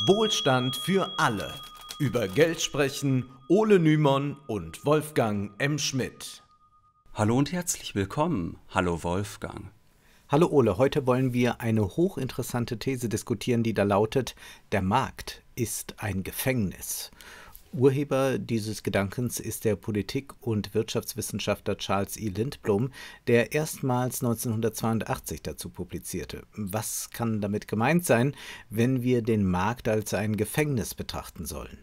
Wohlstand für alle. Über Geld sprechen Ole Nymon und Wolfgang M. Schmidt. Hallo und herzlich willkommen. Hallo Wolfgang. Hallo Ole, heute wollen wir eine hochinteressante These diskutieren, die da lautet, der Markt ist ein Gefängnis. Urheber dieses Gedankens ist der Politik- und Wirtschaftswissenschaftler Charles E. Lindblom, der erstmals 1982 dazu publizierte. Was kann damit gemeint sein, wenn wir den Markt als ein Gefängnis betrachten sollen?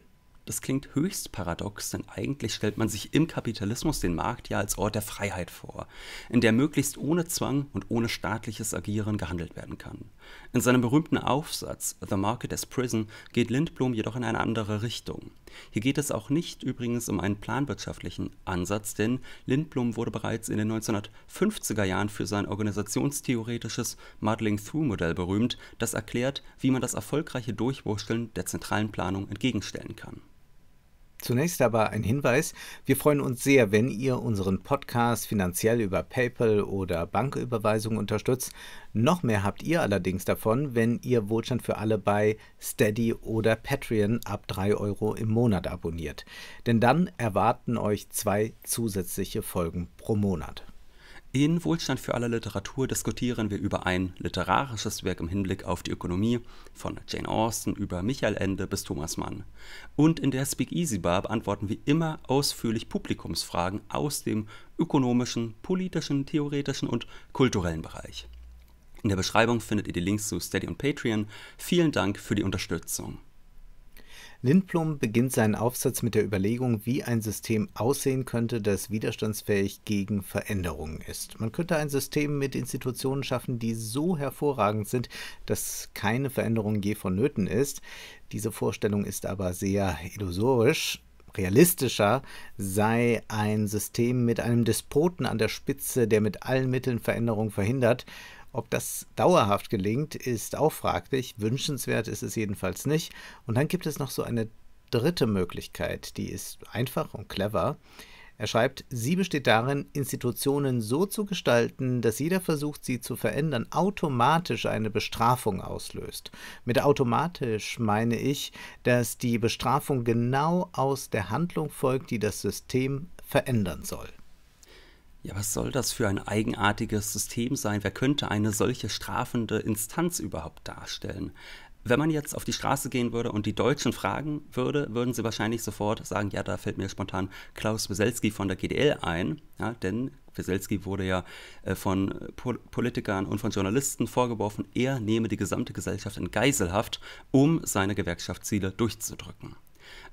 Das klingt höchst paradox, denn eigentlich stellt man sich im Kapitalismus den Markt ja als Ort der Freiheit vor, in der möglichst ohne Zwang und ohne staatliches Agieren gehandelt werden kann. In seinem berühmten Aufsatz The Market as Prison geht Lindblom jedoch in eine andere Richtung. Hier geht es auch nicht übrigens um einen planwirtschaftlichen Ansatz, denn Lindblom wurde bereits in den 1950er Jahren für sein organisationstheoretisches modeling through modell berühmt, das erklärt, wie man das erfolgreiche Durchwurscheln der zentralen Planung entgegenstellen kann. Zunächst aber ein Hinweis. Wir freuen uns sehr, wenn ihr unseren Podcast finanziell über PayPal oder Banküberweisung unterstützt. Noch mehr habt ihr allerdings davon, wenn ihr Wohlstand für alle bei Steady oder Patreon ab 3 Euro im Monat abonniert. Denn dann erwarten euch zwei zusätzliche Folgen pro Monat. In Wohlstand für alle Literatur diskutieren wir über ein literarisches Werk im Hinblick auf die Ökonomie, von Jane Austen über Michael Ende bis Thomas Mann. Und in der Speak Easy Bar beantworten wir immer ausführlich Publikumsfragen aus dem ökonomischen, politischen, theoretischen und kulturellen Bereich. In der Beschreibung findet ihr die Links zu Steady und Patreon. Vielen Dank für die Unterstützung. Lindblom beginnt seinen Aufsatz mit der Überlegung, wie ein System aussehen könnte, das widerstandsfähig gegen Veränderungen ist. Man könnte ein System mit Institutionen schaffen, die so hervorragend sind, dass keine Veränderung je vonnöten ist. Diese Vorstellung ist aber sehr illusorisch realistischer sei ein System mit einem Despoten an der Spitze, der mit allen Mitteln Veränderungen verhindert. Ob das dauerhaft gelingt, ist auch fraglich. Wünschenswert ist es jedenfalls nicht. Und dann gibt es noch so eine dritte Möglichkeit, die ist einfach und clever. Er schreibt, sie besteht darin, Institutionen so zu gestalten, dass jeder versucht, sie zu verändern, automatisch eine Bestrafung auslöst. Mit automatisch meine ich, dass die Bestrafung genau aus der Handlung folgt, die das System verändern soll. Ja, was soll das für ein eigenartiges System sein? Wer könnte eine solche strafende Instanz überhaupt darstellen? Wenn man jetzt auf die Straße gehen würde und die Deutschen fragen würde, würden sie wahrscheinlich sofort sagen, ja, da fällt mir spontan Klaus Weselski von der GDL ein, ja, denn Weselski wurde ja äh, von äh, Politikern und von Journalisten vorgeworfen, er nehme die gesamte Gesellschaft in Geiselhaft, um seine Gewerkschaftsziele durchzudrücken.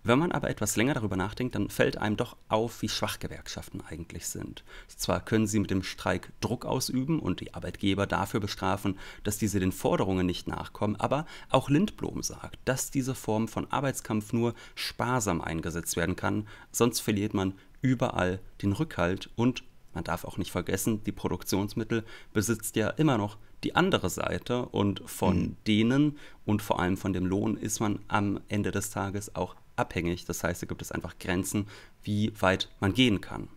Wenn man aber etwas länger darüber nachdenkt, dann fällt einem doch auf, wie schwach Gewerkschaften eigentlich sind. Zwar können sie mit dem Streik Druck ausüben und die Arbeitgeber dafür bestrafen, dass diese den Forderungen nicht nachkommen, aber auch Lindblom sagt, dass diese Form von Arbeitskampf nur sparsam eingesetzt werden kann, sonst verliert man überall den Rückhalt und man darf auch nicht vergessen, die Produktionsmittel besitzt ja immer noch die andere Seite und von mhm. denen und vor allem von dem Lohn ist man am Ende des Tages auch abhängig. Das heißt, da gibt es einfach Grenzen, wie weit man gehen kann.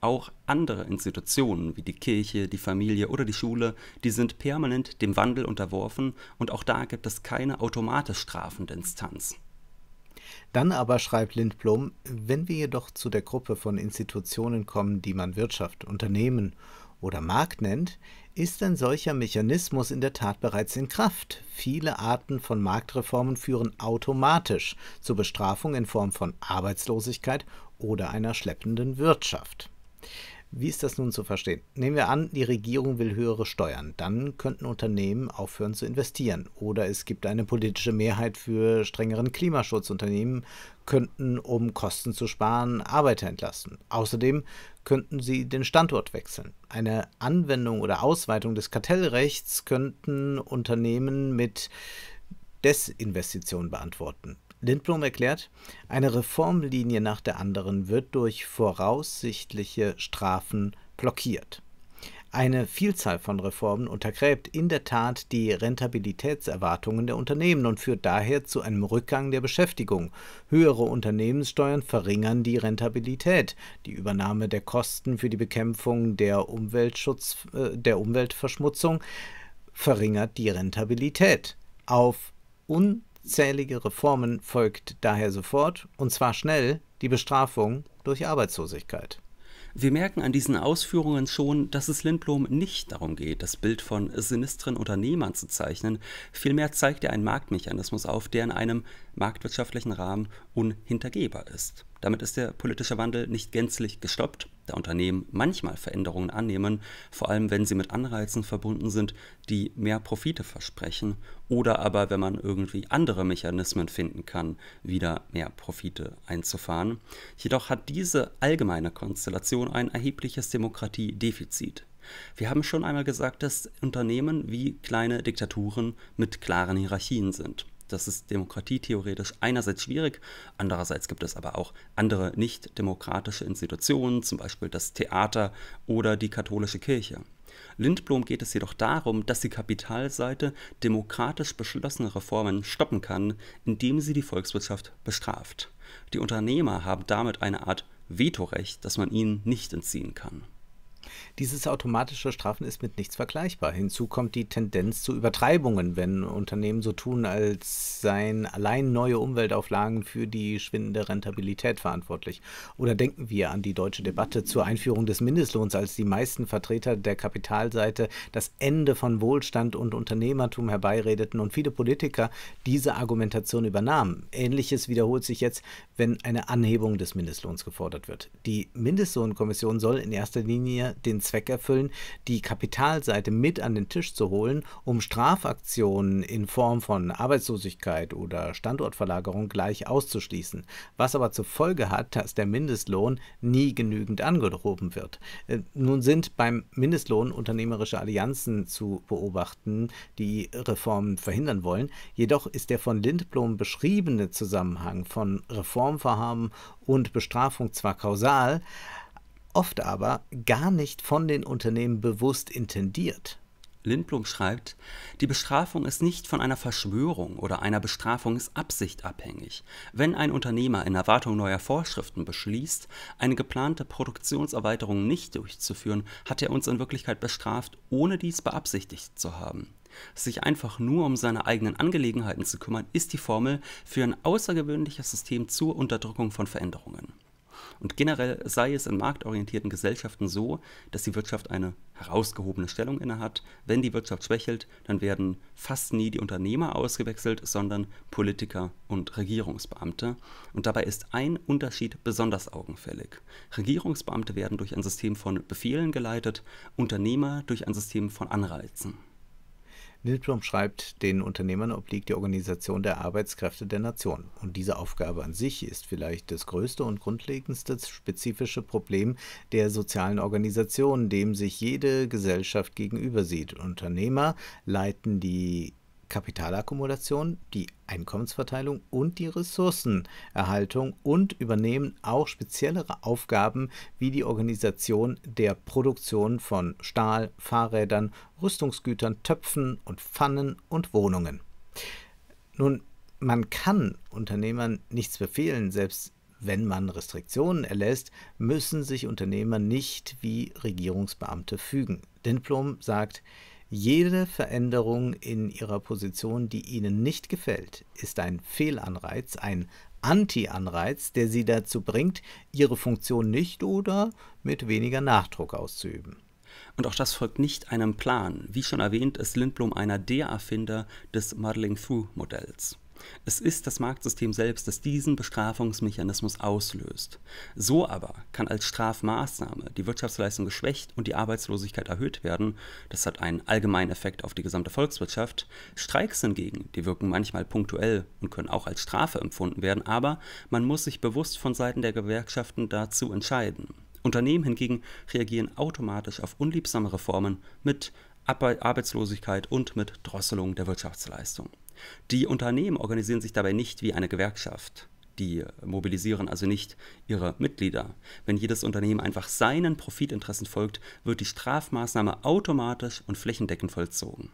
Auch andere Institutionen wie die Kirche, die Familie oder die Schule, die sind permanent dem Wandel unterworfen und auch da gibt es keine automatisch strafende Instanz. Dann aber schreibt Lindblom, wenn wir jedoch zu der Gruppe von Institutionen kommen, die man Wirtschaft, Unternehmen oder Markt nennt, ist ein solcher Mechanismus in der Tat bereits in Kraft. Viele Arten von Marktreformen führen automatisch zur Bestrafung in Form von Arbeitslosigkeit oder einer schleppenden Wirtschaft. Wie ist das nun zu verstehen? Nehmen wir an, die Regierung will höhere Steuern. Dann könnten Unternehmen aufhören zu investieren. Oder es gibt eine politische Mehrheit für strengeren Klimaschutz. Unternehmen könnten, um Kosten zu sparen, Arbeiter entlassen. Außerdem könnten sie den Standort wechseln. Eine Anwendung oder Ausweitung des Kartellrechts könnten Unternehmen mit Desinvestitionen beantworten. Lindblom erklärt, eine Reformlinie nach der anderen wird durch voraussichtliche Strafen blockiert. Eine Vielzahl von Reformen untergräbt in der Tat die Rentabilitätserwartungen der Unternehmen und führt daher zu einem Rückgang der Beschäftigung. Höhere Unternehmenssteuern verringern die Rentabilität. Die Übernahme der Kosten für die Bekämpfung der, Umweltschutz, äh, der Umweltverschmutzung verringert die Rentabilität. Auf un Unzählige Reformen folgt daher sofort, und zwar schnell, die Bestrafung durch Arbeitslosigkeit. Wir merken an diesen Ausführungen schon, dass es Lindblom nicht darum geht, das Bild von sinistren Unternehmern zu zeichnen. Vielmehr zeigt er einen Marktmechanismus auf, der in einem marktwirtschaftlichen Rahmen unhintergehbar ist. Damit ist der politische Wandel nicht gänzlich gestoppt, da Unternehmen manchmal Veränderungen annehmen, vor allem wenn sie mit Anreizen verbunden sind, die mehr Profite versprechen oder aber wenn man irgendwie andere Mechanismen finden kann, wieder mehr Profite einzufahren. Jedoch hat diese allgemeine Konstellation ein erhebliches Demokratiedefizit. Wir haben schon einmal gesagt, dass Unternehmen wie kleine Diktaturen mit klaren Hierarchien sind. Das ist demokratietheoretisch einerseits schwierig, andererseits gibt es aber auch andere nicht demokratische Institutionen, zum Beispiel das Theater oder die katholische Kirche. Lindblom geht es jedoch darum, dass die Kapitalseite demokratisch beschlossene Reformen stoppen kann, indem sie die Volkswirtschaft bestraft. Die Unternehmer haben damit eine Art Vetorecht, das man ihnen nicht entziehen kann. Dieses automatische Strafen ist mit nichts vergleichbar. Hinzu kommt die Tendenz zu Übertreibungen, wenn Unternehmen so tun, als seien allein neue Umweltauflagen für die schwindende Rentabilität verantwortlich. Oder denken wir an die deutsche Debatte zur Einführung des Mindestlohns, als die meisten Vertreter der Kapitalseite das Ende von Wohlstand und Unternehmertum herbeiredeten und viele Politiker diese Argumentation übernahmen. Ähnliches wiederholt sich jetzt, wenn eine Anhebung des Mindestlohns gefordert wird. Die Mindestlohnkommission soll in erster Linie den Zweck erfüllen, die Kapitalseite mit an den Tisch zu holen, um Strafaktionen in Form von Arbeitslosigkeit oder Standortverlagerung gleich auszuschließen, was aber zur Folge hat, dass der Mindestlohn nie genügend angehoben wird. Äh, nun sind beim Mindestlohn unternehmerische Allianzen zu beobachten, die Reformen verhindern wollen, jedoch ist der von Lindblom beschriebene Zusammenhang von Reformvorhaben und Bestrafung zwar kausal, oft aber gar nicht von den Unternehmen bewusst intendiert. Lindblom schreibt, die Bestrafung ist nicht von einer Verschwörung oder einer Bestrafungsabsicht abhängig. Wenn ein Unternehmer in Erwartung neuer Vorschriften beschließt, eine geplante Produktionserweiterung nicht durchzuführen, hat er uns in Wirklichkeit bestraft, ohne dies beabsichtigt zu haben. Sich einfach nur um seine eigenen Angelegenheiten zu kümmern, ist die Formel für ein außergewöhnliches System zur Unterdrückung von Veränderungen. Und generell sei es in marktorientierten Gesellschaften so, dass die Wirtschaft eine herausgehobene Stellung innehat. Wenn die Wirtschaft schwächelt, dann werden fast nie die Unternehmer ausgewechselt, sondern Politiker und Regierungsbeamte. Und dabei ist ein Unterschied besonders augenfällig. Regierungsbeamte werden durch ein System von Befehlen geleitet, Unternehmer durch ein System von Anreizen. Nilsbaum schreibt, den Unternehmern obliegt die Organisation der Arbeitskräfte der Nation. Und diese Aufgabe an sich ist vielleicht das größte und grundlegendste spezifische Problem der sozialen Organisation, dem sich jede Gesellschaft gegenübersieht. Unternehmer leiten die Kapitalakkumulation, die Einkommensverteilung und die Ressourcenerhaltung und übernehmen auch speziellere Aufgaben wie die Organisation der Produktion von Stahl, Fahrrädern, Rüstungsgütern, Töpfen und Pfannen und Wohnungen. Nun, man kann Unternehmern nichts befehlen, selbst wenn man Restriktionen erlässt, müssen sich Unternehmer nicht wie Regierungsbeamte fügen. Lindblom sagt, jede Veränderung in ihrer Position, die ihnen nicht gefällt, ist ein Fehlanreiz, ein Anti-Anreiz, der sie dazu bringt, ihre Funktion nicht oder mit weniger Nachdruck auszuüben. Und auch das folgt nicht einem Plan. Wie schon erwähnt, ist Lindblom einer der Erfinder des modeling through modells es ist das Marktsystem selbst, das diesen Bestrafungsmechanismus auslöst. So aber kann als Strafmaßnahme die Wirtschaftsleistung geschwächt und die Arbeitslosigkeit erhöht werden. Das hat einen allgemeinen Effekt auf die gesamte Volkswirtschaft. Streiks hingegen, die wirken manchmal punktuell und können auch als Strafe empfunden werden, aber man muss sich bewusst von Seiten der Gewerkschaften dazu entscheiden. Unternehmen hingegen reagieren automatisch auf unliebsame Reformen mit Arbeitslosigkeit und mit Drosselung der Wirtschaftsleistung. Die Unternehmen organisieren sich dabei nicht wie eine Gewerkschaft. Die mobilisieren also nicht ihre Mitglieder. Wenn jedes Unternehmen einfach seinen Profitinteressen folgt, wird die Strafmaßnahme automatisch und flächendeckend vollzogen.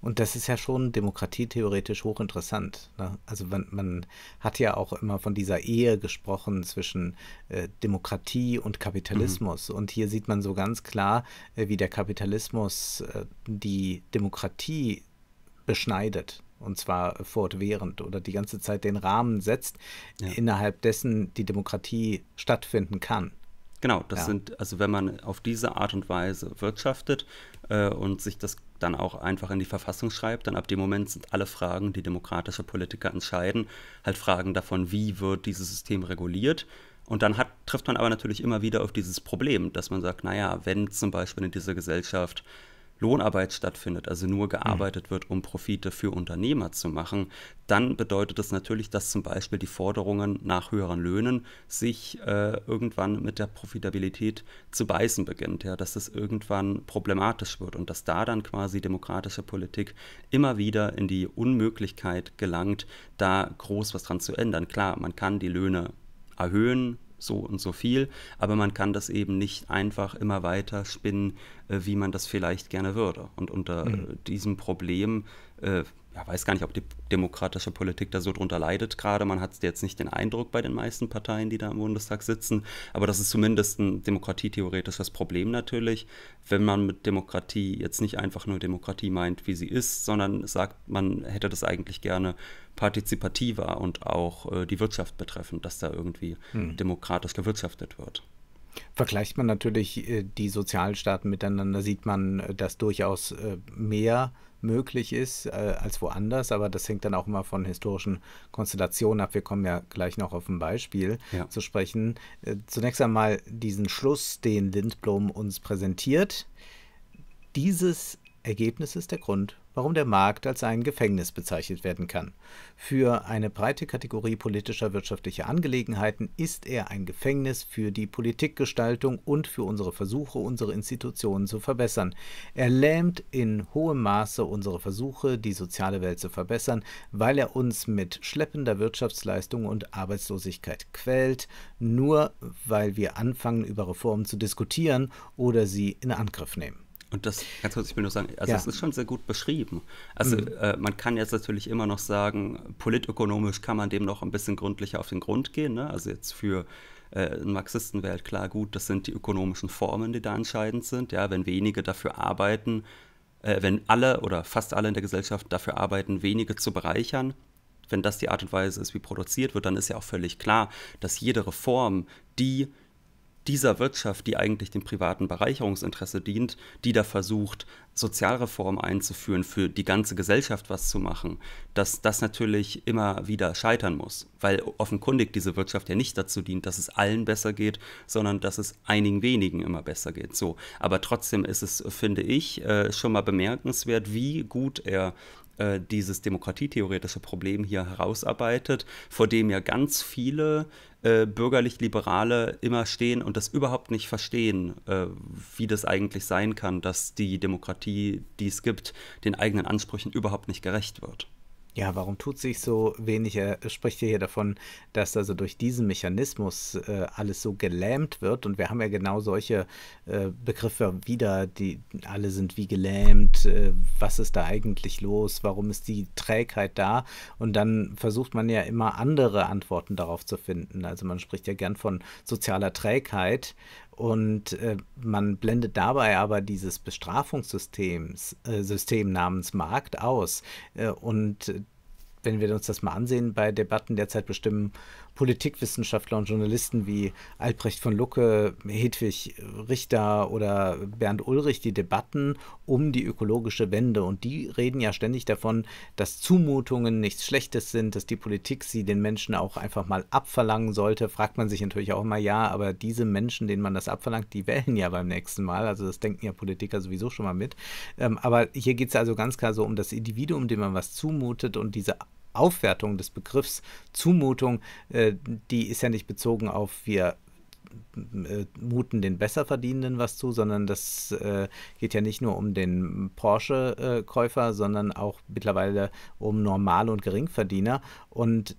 Und das ist ja schon demokratietheoretisch hochinteressant. Ne? Also man, man, hat ja auch immer von dieser Ehe gesprochen zwischen äh, Demokratie und Kapitalismus. Mhm. Und hier sieht man so ganz klar, äh, wie der Kapitalismus äh, die Demokratie beschneidet und zwar fortwährend oder die ganze Zeit den Rahmen setzt, ja. innerhalb dessen die Demokratie stattfinden kann. Genau, das ja. sind, also wenn man auf diese Art und Weise wirtschaftet äh, und sich das dann auch einfach in die Verfassung schreibt, dann ab dem Moment sind alle Fragen, die demokratische Politiker entscheiden, halt Fragen davon, wie wird dieses System reguliert. Und dann hat, trifft man aber natürlich immer wieder auf dieses Problem, dass man sagt, naja, wenn zum Beispiel in dieser Gesellschaft Lohnarbeit stattfindet, also nur mhm. gearbeitet wird, um Profite für Unternehmer zu machen, dann bedeutet das natürlich, dass zum Beispiel die Forderungen nach höheren Löhnen sich äh, irgendwann mit der Profitabilität zu beißen beginnt, ja, dass es irgendwann problematisch wird und dass da dann quasi demokratische Politik immer wieder in die Unmöglichkeit gelangt, da groß was dran zu ändern. Klar, man kann die Löhne erhöhen, so und so viel, aber man kann das eben nicht einfach immer weiter spinnen, äh, wie man das vielleicht gerne würde. Und unter mhm. diesem Problem äh, ja, weiß gar nicht, ob die demokratische Politik da so drunter leidet gerade. Man hat jetzt nicht den Eindruck bei den meisten Parteien, die da im Bundestag sitzen. Aber das ist zumindest ein demokratietheoretisches Problem natürlich, wenn man mit Demokratie jetzt nicht einfach nur Demokratie meint, wie sie ist, sondern sagt, man hätte das eigentlich gerne partizipativer und auch äh, die Wirtschaft betreffend, dass da irgendwie hm. demokratisch gewirtschaftet wird. Vergleicht man natürlich äh, die Sozialstaaten miteinander, sieht man, äh, dass durchaus äh, mehr möglich ist äh, als woanders, aber das hängt dann auch immer von historischen Konstellationen ab. Wir kommen ja gleich noch auf ein Beispiel ja. zu sprechen. Äh, zunächst einmal diesen Schluss, den Lindblom uns präsentiert. Dieses Ergebnis ist der Grund warum der Markt als ein Gefängnis bezeichnet werden kann. Für eine breite Kategorie politischer wirtschaftlicher Angelegenheiten ist er ein Gefängnis für die Politikgestaltung und für unsere Versuche, unsere Institutionen zu verbessern. Er lähmt in hohem Maße unsere Versuche, die soziale Welt zu verbessern, weil er uns mit schleppender Wirtschaftsleistung und Arbeitslosigkeit quält, nur weil wir anfangen, über Reformen zu diskutieren oder sie in Angriff nehmen. Und das, ganz kurz, ich will nur sagen, also ja. es ist schon sehr gut beschrieben. Also mhm. äh, man kann jetzt natürlich immer noch sagen, politökonomisch kann man dem noch ein bisschen gründlicher auf den Grund gehen. Ne? Also jetzt für äh, einen Marxisten wäre halt klar, gut, das sind die ökonomischen Formen, die da entscheidend sind. Ja, wenn wenige dafür arbeiten, äh, wenn alle oder fast alle in der Gesellschaft dafür arbeiten, wenige zu bereichern, wenn das die Art und Weise ist, wie produziert wird, dann ist ja auch völlig klar, dass jede Reform, die dieser Wirtschaft, die eigentlich dem privaten Bereicherungsinteresse dient, die da versucht, Sozialreformen einzuführen, für die ganze Gesellschaft was zu machen, dass das natürlich immer wieder scheitern muss, weil offenkundig diese Wirtschaft ja nicht dazu dient, dass es allen besser geht, sondern dass es einigen wenigen immer besser geht. So, aber trotzdem ist es, finde ich, äh, schon mal bemerkenswert, wie gut er äh, dieses demokratietheoretische Problem hier herausarbeitet, vor dem ja ganz viele äh, bürgerlich-liberale immer stehen und das überhaupt nicht verstehen, äh, wie das eigentlich sein kann, dass die Demokratie, die es gibt, den eigenen Ansprüchen überhaupt nicht gerecht wird ja, warum tut sich so wenig? Er spricht ja hier davon, dass also durch diesen Mechanismus äh, alles so gelähmt wird. Und wir haben ja genau solche äh, Begriffe wieder, die alle sind wie gelähmt. Äh, was ist da eigentlich los? Warum ist die Trägheit da? Und dann versucht man ja immer andere Antworten darauf zu finden. Also man spricht ja gern von sozialer Trägheit. Und äh, man blendet dabei aber dieses Bestrafungssystem äh, System namens Markt aus. Äh, und äh, wenn wir uns das mal ansehen bei Debatten derzeit bestimmen, Politikwissenschaftler und Journalisten wie Albrecht von Lucke, Hedwig Richter oder Bernd Ulrich die Debatten um die ökologische Wende. Und die reden ja ständig davon, dass Zumutungen nichts Schlechtes sind, dass die Politik sie den Menschen auch einfach mal abverlangen sollte. Fragt man sich natürlich auch immer, ja, aber diese Menschen, denen man das abverlangt, die wählen ja beim nächsten Mal. Also das denken ja Politiker sowieso schon mal mit. Ähm, aber hier geht es also ganz klar so um das Individuum, dem man was zumutet und diese Aufwertung des Begriffs Zumutung, äh, die ist ja nicht bezogen auf wir äh, muten den Besserverdienenden was zu, sondern das äh, geht ja nicht nur um den Porsche-Käufer, äh, sondern auch mittlerweile um Normal- und Geringverdiener. Und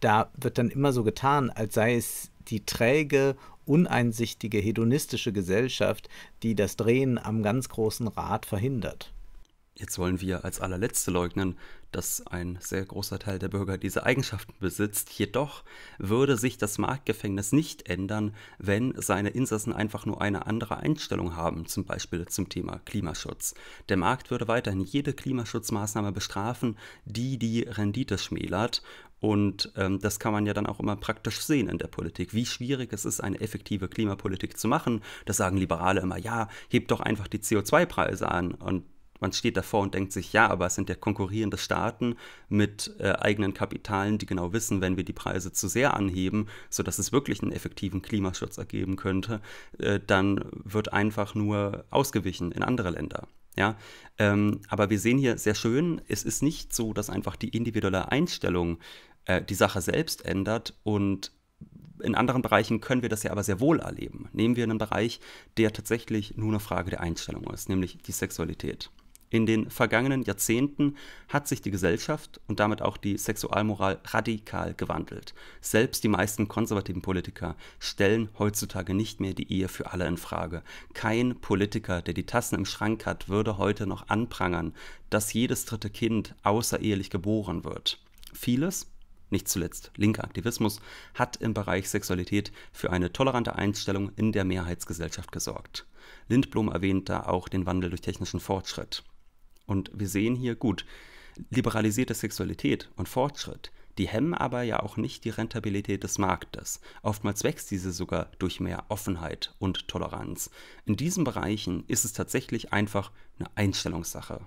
da wird dann immer so getan, als sei es die träge, uneinsichtige, hedonistische Gesellschaft, die das Drehen am ganz großen Rad verhindert. Jetzt wollen wir als allerletzte leugnen, dass ein sehr großer Teil der Bürger diese Eigenschaften besitzt. Jedoch würde sich das Marktgefängnis nicht ändern, wenn seine Insassen einfach nur eine andere Einstellung haben, zum Beispiel zum Thema Klimaschutz. Der Markt würde weiterhin jede Klimaschutzmaßnahme bestrafen, die die Rendite schmälert. Und ähm, das kann man ja dann auch immer praktisch sehen in der Politik, wie schwierig es ist, eine effektive Klimapolitik zu machen. Das sagen Liberale immer, ja, hebt doch einfach die CO2-Preise an. Und man steht davor und denkt sich, ja, aber es sind ja konkurrierende Staaten mit äh, eigenen Kapitalen, die genau wissen, wenn wir die Preise zu sehr anheben, sodass es wirklich einen effektiven Klimaschutz ergeben könnte, äh, dann wird einfach nur ausgewichen in andere Länder. Ja, ähm, aber wir sehen hier sehr schön, es ist nicht so, dass einfach die individuelle Einstellung äh, die Sache selbst ändert und in anderen Bereichen können wir das ja aber sehr wohl erleben. Nehmen wir einen Bereich, der tatsächlich nur eine Frage der Einstellung ist, nämlich die Sexualität. In den vergangenen Jahrzehnten hat sich die Gesellschaft und damit auch die Sexualmoral radikal gewandelt. Selbst die meisten konservativen Politiker stellen heutzutage nicht mehr die Ehe für alle in Frage. Kein Politiker, der die Tassen im Schrank hat, würde heute noch anprangern, dass jedes dritte Kind außerehelich geboren wird. Vieles, nicht zuletzt linker Aktivismus, hat im Bereich Sexualität für eine tolerante Einstellung in der Mehrheitsgesellschaft gesorgt. Lindblom erwähnt da auch den Wandel durch technischen Fortschritt. Und wir sehen hier gut, liberalisierte Sexualität und Fortschritt, die hemmen aber ja auch nicht die Rentabilität des Marktes. Oftmals wächst diese sogar durch mehr Offenheit und Toleranz. In diesen Bereichen ist es tatsächlich einfach eine Einstellungssache.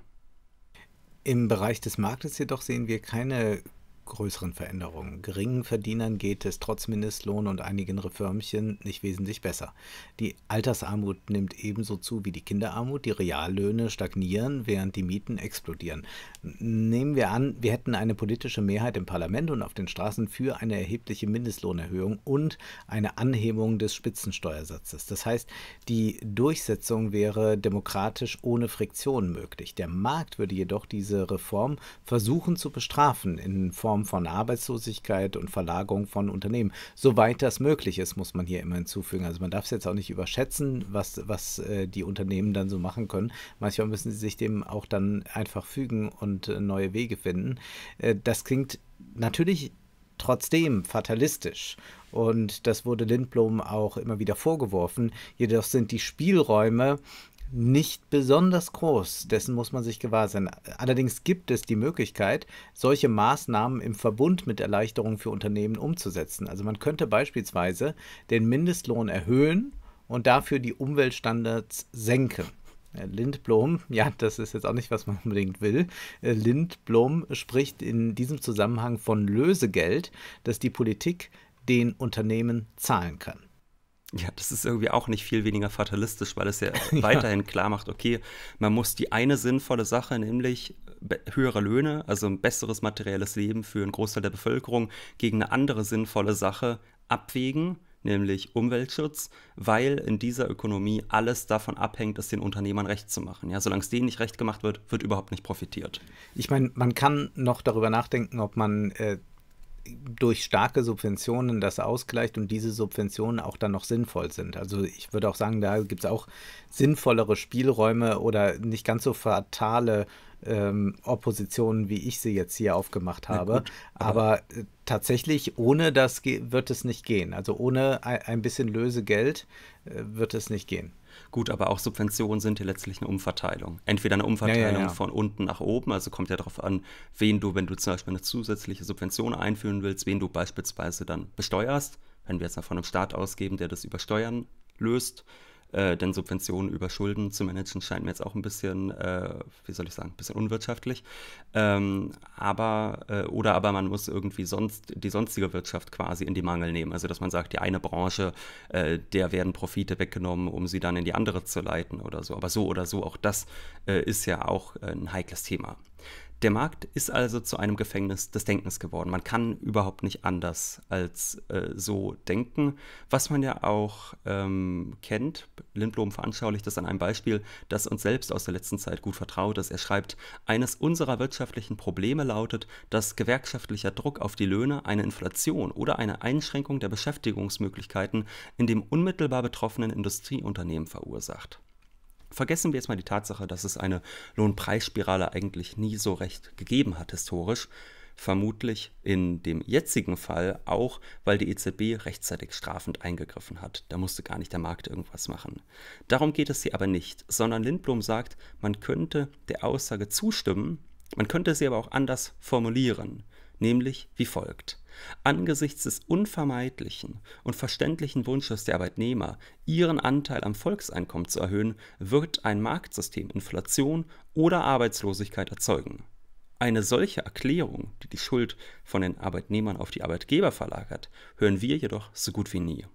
Im Bereich des Marktes jedoch sehen wir keine größeren Veränderungen. Geringen Verdienern geht es trotz Mindestlohn und einigen Reformchen nicht wesentlich besser. Die Altersarmut nimmt ebenso zu wie die Kinderarmut, die Reallöhne stagnieren, während die Mieten explodieren. Nehmen wir an, wir hätten eine politische Mehrheit im Parlament und auf den Straßen für eine erhebliche Mindestlohnerhöhung und eine Anhebung des Spitzensteuersatzes. Das heißt, die Durchsetzung wäre demokratisch ohne Friktion möglich. Der Markt würde jedoch diese Reform versuchen zu bestrafen in Form Form von Arbeitslosigkeit und Verlagerung von Unternehmen. Soweit das möglich ist, muss man hier immer hinzufügen. Also man darf es jetzt auch nicht überschätzen, was, was äh, die Unternehmen dann so machen können. Manchmal müssen sie sich dem auch dann einfach fügen und äh, neue Wege finden. Äh, das klingt natürlich trotzdem fatalistisch. Und das wurde Lindblom auch immer wieder vorgeworfen. Jedoch sind die Spielräume nicht besonders groß. Dessen muss man sich gewahr sein. Allerdings gibt es die Möglichkeit, solche Maßnahmen im Verbund mit Erleichterungen für Unternehmen umzusetzen. Also man könnte beispielsweise den Mindestlohn erhöhen und dafür die Umweltstandards senken. Äh, Lindblom, ja, das ist jetzt auch nicht, was man unbedingt will. Äh, Lindblom spricht in diesem Zusammenhang von Lösegeld, das die Politik den Unternehmen zahlen kann. Ja, das ist irgendwie auch nicht viel weniger fatalistisch, weil es ja, ja. weiterhin klar macht, okay, man muss die eine sinnvolle Sache, nämlich höhere Löhne, also ein besseres materielles Leben für einen Großteil der Bevölkerung, gegen eine andere sinnvolle Sache abwägen, nämlich Umweltschutz, weil in dieser Ökonomie alles davon abhängt, es den Unternehmern recht zu machen. Ja, solange es denen nicht recht gemacht wird, wird überhaupt nicht profitiert. Ich meine, man kann noch darüber nachdenken, ob man äh, durch starke Subventionen das ausgleicht und diese Subventionen auch dann noch sinnvoll sind. Also ich würde auch sagen, da gibt es auch sinnvollere Spielräume oder nicht ganz so fatale ähm, Oppositionen, wie ich sie jetzt hier aufgemacht habe. Gut, aber, aber äh, tatsächlich, ohne das wird es nicht gehen. Also ohne ein bisschen Lösegeld äh, wird es nicht gehen. Gut, aber auch Subventionen sind ja letztlich eine Umverteilung. Entweder eine Umverteilung ja, ja, von unten nach oben, also kommt ja darauf an, wen du, wenn du zum Beispiel eine zusätzliche Subvention einführen willst, wen du beispielsweise dann besteuerst. Wenn wir jetzt mal von einem Staat ausgeben, der das über Steuern löst, äh, denn Subventionen über Schulden zu managen scheint mir jetzt auch ein bisschen, äh, wie soll ich sagen, ein bisschen unwirtschaftlich. Ähm, aber, äh, oder aber man muss irgendwie sonst die sonstige Wirtschaft quasi in die Mangel nehmen. Also dass man sagt, die eine Branche, äh, der werden Profite weggenommen, um sie dann in die andere zu leiten oder so. Aber so oder so, auch das äh, ist ja auch äh, ein heikles Thema. Der Markt ist also zu einem Gefängnis des Denkens geworden. Man kann überhaupt nicht anders als äh, so denken, was man ja auch ähm, kennt. Lindblom veranschaulicht das an einem Beispiel, das uns selbst aus der letzten Zeit gut vertraut ist. Er schreibt, eines unserer wirtschaftlichen Probleme lautet, dass gewerkschaftlicher Druck auf die Löhne, eine Inflation oder eine Einschränkung der Beschäftigungsmöglichkeiten in dem unmittelbar betroffenen Industrieunternehmen verursacht. Vergessen wir jetzt mal die Tatsache, dass es eine Lohnpreisspirale eigentlich nie so recht gegeben hat historisch. Vermutlich in dem jetzigen Fall auch, weil die EZB rechtzeitig strafend eingegriffen hat. Da musste gar nicht der Markt irgendwas machen. Darum geht es hier aber nicht, sondern Lindblom sagt, man könnte der Aussage zustimmen, man könnte sie aber auch anders formulieren nämlich wie folgt. Angesichts des unvermeidlichen und verständlichen Wunsches der Arbeitnehmer, ihren Anteil am Volkseinkommen zu erhöhen, wird ein Marktsystem Inflation oder Arbeitslosigkeit erzeugen. Eine solche Erklärung, die die Schuld von den Arbeitnehmern auf die Arbeitgeber verlagert, hören wir jedoch so gut wie nie.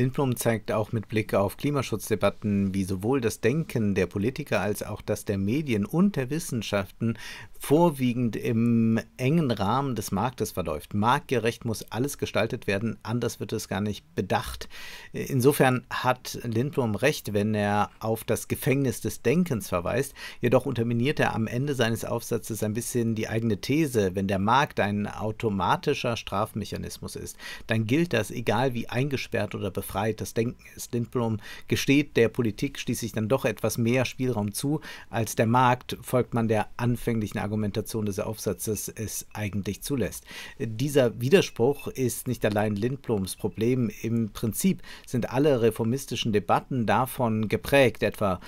Lindblom zeigt auch mit Blick auf Klimaschutzdebatten, wie sowohl das Denken der Politiker als auch das der Medien und der Wissenschaften vorwiegend im engen Rahmen des Marktes verläuft. Marktgerecht muss alles gestaltet werden, anders wird es gar nicht bedacht. Insofern hat Lindblom recht, wenn er auf das Gefängnis des Denkens verweist. Jedoch unterminiert er am Ende seines Aufsatzes ein bisschen die eigene These. Wenn der Markt ein automatischer Strafmechanismus ist, dann gilt das, egal wie eingesperrt oder befreit befreites Denken ist. Lindblom gesteht der Politik schließlich dann doch etwas mehr Spielraum zu als der Markt, folgt man der anfänglichen Argumentation des Aufsatzes, es eigentlich zulässt. Dieser Widerspruch ist nicht allein Lindbloms Problem. Im Prinzip sind alle reformistischen Debatten davon geprägt, etwas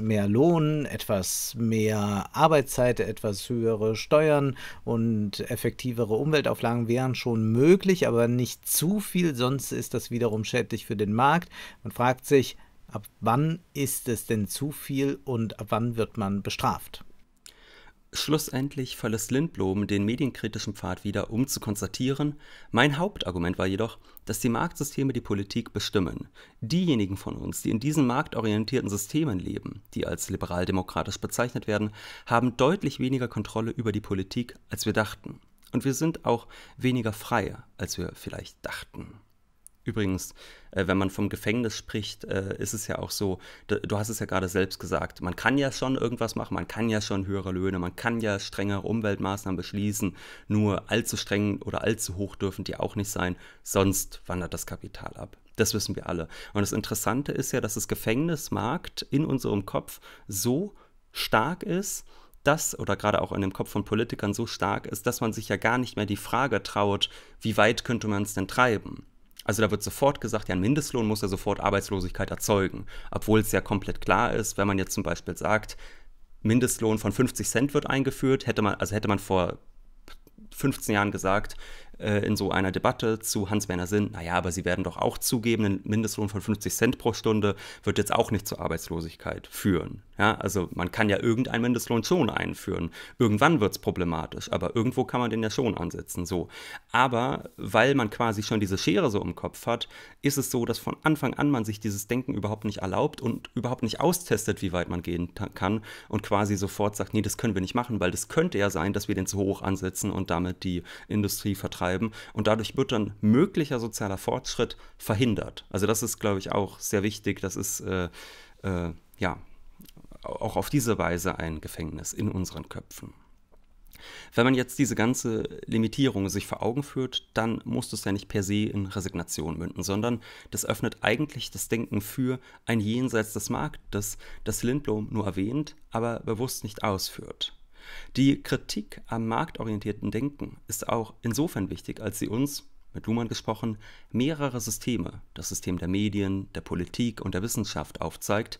mehr Lohn, etwas mehr Arbeitszeit, etwas höhere Steuern und effektivere Umweltauflagen wären schon möglich, aber nicht zu viel, sonst ist das wiederum schädlich letztendlich für den Markt. Man fragt sich, ab wann ist es denn zu viel und ab wann wird man bestraft? Schlussendlich verlässt Lindblom den medienkritischen Pfad wieder, um zu konstatieren, mein Hauptargument war jedoch, dass die Marktsysteme die Politik bestimmen. Diejenigen von uns, die in diesen marktorientierten Systemen leben, die als liberal-demokratisch bezeichnet werden, haben deutlich weniger Kontrolle über die Politik, als wir dachten. Und wir sind auch weniger frei, als wir vielleicht dachten. Übrigens, äh, wenn man vom Gefängnis spricht, äh, ist es ja auch so, du hast es ja gerade selbst gesagt, man kann ja schon irgendwas machen, man kann ja schon höhere Löhne, man kann ja strengere Umweltmaßnahmen beschließen, nur allzu streng oder allzu hoch dürfen die auch nicht sein, sonst wandert das Kapital ab. Das wissen wir alle. Und das Interessante ist ja, dass das Gefängnismarkt in unserem Kopf so stark ist, das oder gerade auch in dem Kopf von Politikern so stark ist, dass man sich ja gar nicht mehr die Frage traut, wie weit könnte man es denn treiben? Also da wird sofort gesagt, ja, ein Mindestlohn muss ja sofort Arbeitslosigkeit erzeugen, obwohl es ja komplett klar ist, wenn man jetzt zum Beispiel sagt, Mindestlohn von 50 Cent wird eingeführt, hätte man, also hätte man vor 15 Jahren gesagt, äh, in so einer Debatte zu Hans-Werner Sinn, naja, aber sie werden doch auch zugeben, ein Mindestlohn von 50 Cent pro Stunde wird jetzt auch nicht zur Arbeitslosigkeit führen. Ja, also man kann ja irgendeinen Mindestlohn schon einführen. Irgendwann wird es problematisch, aber irgendwo kann man den ja schon ansetzen. So. Aber weil man quasi schon diese Schere so im Kopf hat, ist es so, dass von Anfang an man sich dieses Denken überhaupt nicht erlaubt und überhaupt nicht austestet, wie weit man gehen kann und quasi sofort sagt, nee, das können wir nicht machen, weil das könnte ja sein, dass wir den zu hoch ansetzen und damit die Industrie vertreiben bleiben und dadurch wird dann möglicher sozialer Fortschritt verhindert. Also das ist, glaube ich, auch sehr wichtig. Das ist äh, äh, ja auch auf diese Weise ein Gefängnis in unseren Köpfen. Wenn man jetzt diese ganze Limitierung sich vor Augen führt, dann muss das ja nicht per se in Resignation münden, sondern das öffnet eigentlich das Denken für ein Jenseits des Marktes, das Lindblom nur erwähnt, aber bewusst nicht ausführt. Die Kritik am marktorientierten Denken ist auch insofern wichtig, als sie uns, mit Luhmann gesprochen, mehrere Systeme, das System der Medien, der Politik und der Wissenschaft aufzeigt,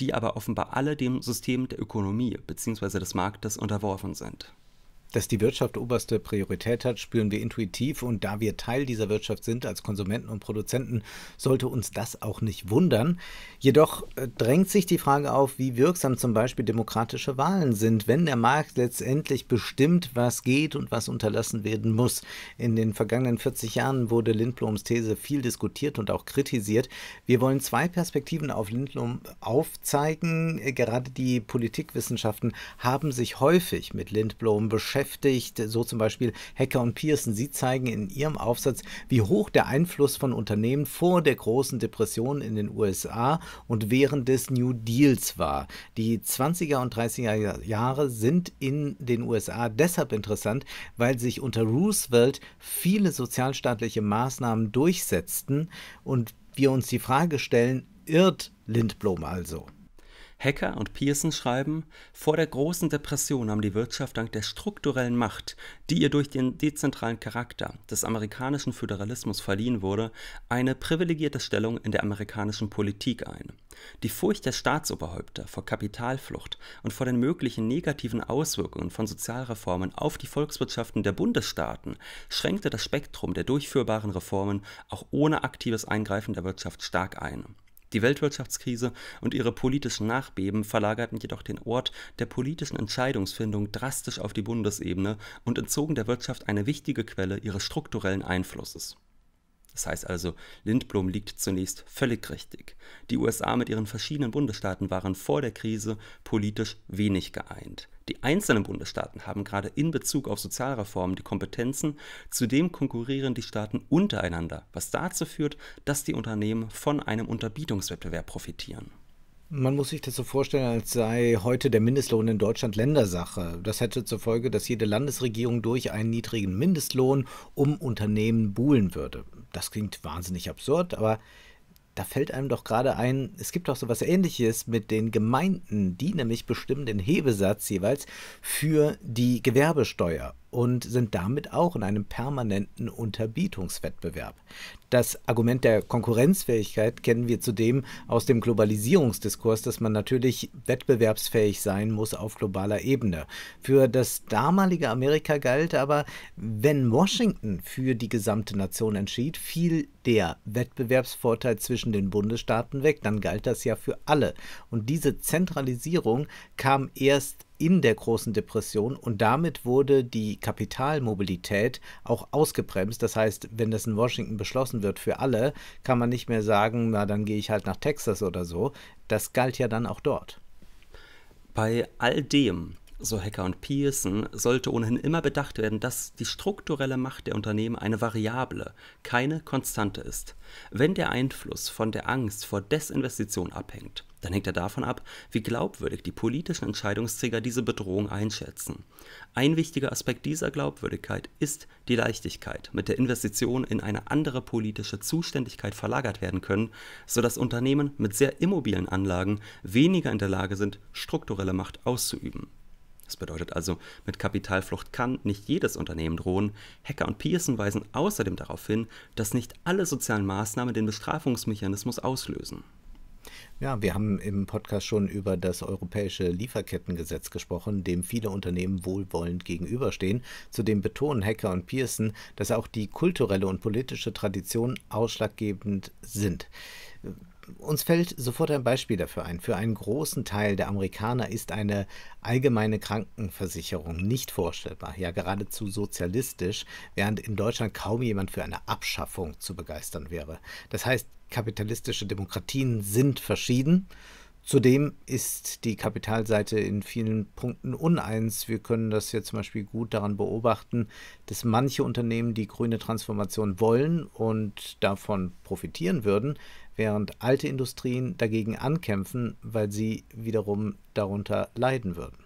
die aber offenbar alle dem System der Ökonomie bzw. des Marktes unterworfen sind dass die Wirtschaft oberste Priorität hat, spüren wir intuitiv und da wir Teil dieser Wirtschaft sind als Konsumenten und Produzenten, sollte uns das auch nicht wundern. Jedoch äh, drängt sich die Frage auf, wie wirksam zum Beispiel demokratische Wahlen sind, wenn der Markt letztendlich bestimmt, was geht und was unterlassen werden muss. In den vergangenen 40 Jahren wurde Lindbloms These viel diskutiert und auch kritisiert. Wir wollen zwei Perspektiven auf Lindblom aufzeigen. Äh, gerade die Politikwissenschaften haben sich häufig mit Lindblom beschäftigt beschäftigt, so zum Beispiel Hacker und Pearson. Sie zeigen in ihrem Aufsatz, wie hoch der Einfluss von Unternehmen vor der großen Depression in den USA und während des New Deals war. Die 20er und 30er Jahre sind in den USA deshalb interessant, weil sich unter Roosevelt viele sozialstaatliche Maßnahmen durchsetzten und wir uns die Frage stellen, irrt Lindblom also? Hacker und Pearson schreiben, vor der großen Depression nahm die Wirtschaft dank der strukturellen Macht, die ihr durch den dezentralen Charakter des amerikanischen Föderalismus verliehen wurde, eine privilegierte Stellung in der amerikanischen Politik ein. Die Furcht der Staatsoberhäupter vor Kapitalflucht und vor den möglichen negativen Auswirkungen von Sozialreformen auf die Volkswirtschaften der Bundesstaaten schränkte das Spektrum der durchführbaren Reformen auch ohne aktives Eingreifen der Wirtschaft stark ein. Die Weltwirtschaftskrise und ihre politischen Nachbeben verlagerten jedoch den Ort der politischen Entscheidungsfindung drastisch auf die Bundesebene und entzogen der Wirtschaft eine wichtige Quelle ihres strukturellen Einflusses. Das heißt also, Lindblom liegt zunächst völlig richtig. Die USA mit ihren verschiedenen Bundesstaaten waren vor der Krise politisch wenig geeint. Die einzelnen Bundesstaaten haben gerade in Bezug auf Sozialreformen die Kompetenzen, zudem konkurrieren die Staaten untereinander, was dazu führt, dass die Unternehmen von einem Unterbietungswettbewerb profitieren. Man muss sich das so vorstellen, als sei heute der Mindestlohn in Deutschland Ländersache. Das hätte zur Folge, dass jede Landesregierung durch einen niedrigen Mindestlohn um Unternehmen buhlen würde. Das klingt wahnsinnig absurd, aber da fällt einem doch gerade ein, es gibt doch so was ähnliches mit den Gemeinden, die nämlich bestimmen den Hebesatz jeweils für die Gewerbesteuer und sind damit auch in einem permanenten Unterbietungswettbewerb. Das Argument der Konkurrenzfähigkeit kennen wir zudem aus dem Globalisierungsdiskurs, dass man natürlich wettbewerbsfähig sein muss auf globaler Ebene. Für das damalige Amerika galt aber, wenn Washington für die gesamte Nation entschied, fiel der Wettbewerbsvorteil zwischen den Bundesstaaten weg, dann galt das ja für alle. Und diese Zentralisierung kam erst in der großen Depression und damit wurde die Kapitalmobilität auch ausgebremst. Das heißt, wenn das in Washington beschlossen wird für alle, kann man nicht mehr sagen, na dann gehe ich halt nach Texas oder so. Das galt ja dann auch dort. Bei all dem, so Hacker und Pearson, sollte ohnehin immer bedacht werden, dass die strukturelle Macht der Unternehmen eine Variable, keine Konstante ist. Wenn der Einfluss von der Angst vor Desinvestition abhängt, dann hängt er davon ab, wie glaubwürdig die politischen Entscheidungsträger diese Bedrohung einschätzen. Ein wichtiger Aspekt dieser Glaubwürdigkeit ist die Leichtigkeit, mit der Investitionen in eine andere politische Zuständigkeit verlagert werden können, sodass Unternehmen mit sehr immobilen Anlagen weniger in der Lage sind, strukturelle Macht auszuüben. Das bedeutet also, mit Kapitalflucht kann nicht jedes Unternehmen drohen. Hacker und Pearson weisen außerdem darauf hin, dass nicht alle sozialen Maßnahmen den Bestrafungsmechanismus auslösen. Ja, wir haben im Podcast schon über das europäische Lieferkettengesetz gesprochen, dem viele Unternehmen wohlwollend gegenüberstehen. Zudem betonen Hacker und Pearson, dass auch die kulturelle und politische Tradition ausschlaggebend sind. Uns fällt sofort ein Beispiel dafür ein. Für einen großen Teil der Amerikaner ist eine allgemeine Krankenversicherung nicht vorstellbar, ja geradezu sozialistisch, während in Deutschland kaum jemand für eine Abschaffung zu begeistern wäre. Das heißt, kapitalistische Demokratien sind verschieden. Zudem ist die Kapitalseite in vielen Punkten uneins. Wir können das ja zum Beispiel gut daran beobachten, dass manche Unternehmen die grüne Transformation wollen und davon profitieren würden, während alte Industrien dagegen ankämpfen, weil sie wiederum darunter leiden würden.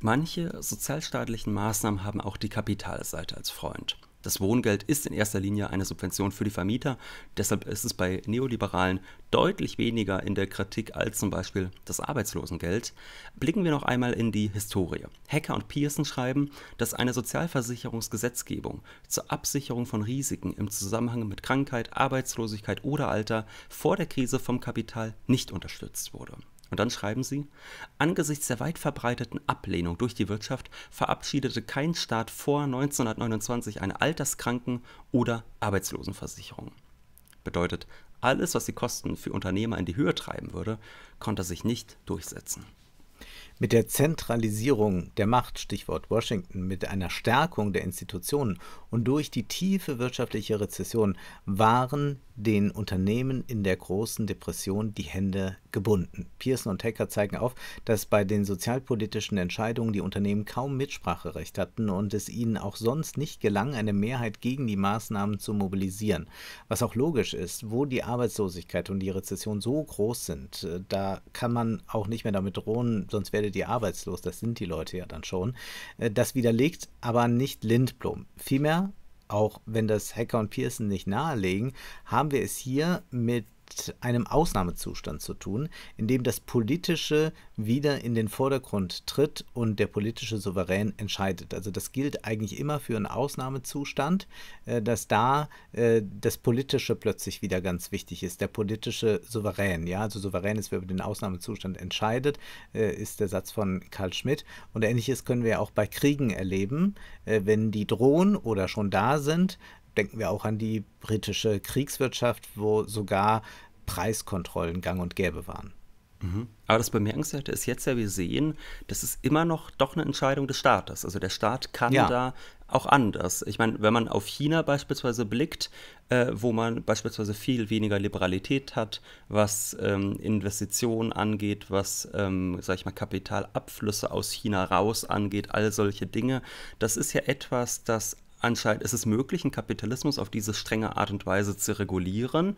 Manche sozialstaatlichen Maßnahmen haben auch die Kapitalseite als Freund. Das Wohngeld ist in erster Linie eine Subvention für die Vermieter. Deshalb ist es bei Neoliberalen deutlich weniger in der Kritik als zum Beispiel das Arbeitslosengeld. Blicken wir noch einmal in die Historie. Hacker und Pearson schreiben, dass eine Sozialversicherungsgesetzgebung zur Absicherung von Risiken im Zusammenhang mit Krankheit, Arbeitslosigkeit oder Alter vor der Krise vom Kapital nicht unterstützt wurde. Und dann schreiben sie, angesichts der weit verbreiteten Ablehnung durch die Wirtschaft verabschiedete kein Staat vor 1929 eine Alterskranken- oder Arbeitslosenversicherung. Bedeutet, alles, was die Kosten für Unternehmer in die Höhe treiben würde, konnte sich nicht durchsetzen. Mit der Zentralisierung der Macht, Stichwort Washington, mit einer Stärkung der Institutionen und durch die tiefe wirtschaftliche Rezession waren den Unternehmen in der großen Depression die Hände gebunden. Pearson und Hacker zeigen auf, dass bei den sozialpolitischen Entscheidungen die Unternehmen kaum Mitspracherecht hatten und es ihnen auch sonst nicht gelang, eine Mehrheit gegen die Maßnahmen zu mobilisieren. Was auch logisch ist, wo die Arbeitslosigkeit und die Rezession so groß sind, äh, da kann man auch nicht mehr damit drohen, sonst wäre werdet ihr arbeitslos, das sind die Leute ja dann schon. Äh, das widerlegt aber nicht Lindblom. Vielmehr auch wenn das Hacker und Pearson nicht nahelegen, haben wir es hier mit einem Ausnahmezustand zu tun, in dem das Politische wieder in den Vordergrund tritt und der politische Souverän entscheidet. Also das gilt eigentlich immer für einen Ausnahmezustand, äh, dass da äh, das Politische plötzlich wieder ganz wichtig ist, der politische Souverän. Ja, also souverän ist, wer über den Ausnahmezustand entscheidet, äh, ist der Satz von Karl Schmidt. Und ähnliches können wir auch bei Kriegen erleben, äh, wenn die drohen oder schon da sind, denken wir auch an die britische Kriegswirtschaft, wo sogar Preiskontrollen gang und gäbe waren. Mhm. Aber das Bemerkenswerte ist jetzt ja, wir sehen, das ist immer noch doch eine Entscheidung des Staates. Also der Staat kann ja. da auch anders. Ich meine, wenn man auf China beispielsweise blickt, äh, wo man beispielsweise viel weniger Liberalität hat, was ähm, Investitionen angeht, was, ähm, sag ich mal, Kapitalabflüsse aus China raus angeht, all solche Dinge, das ist ja etwas, das anscheinend ist es möglich, einen Kapitalismus auf diese strenge Art und Weise zu regulieren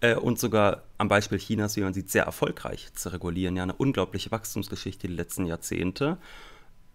äh, und sogar am Beispiel Chinas, wie man sieht, sehr erfolgreich zu regulieren. Ja, eine unglaubliche Wachstumsgeschichte die letzten Jahrzehnte.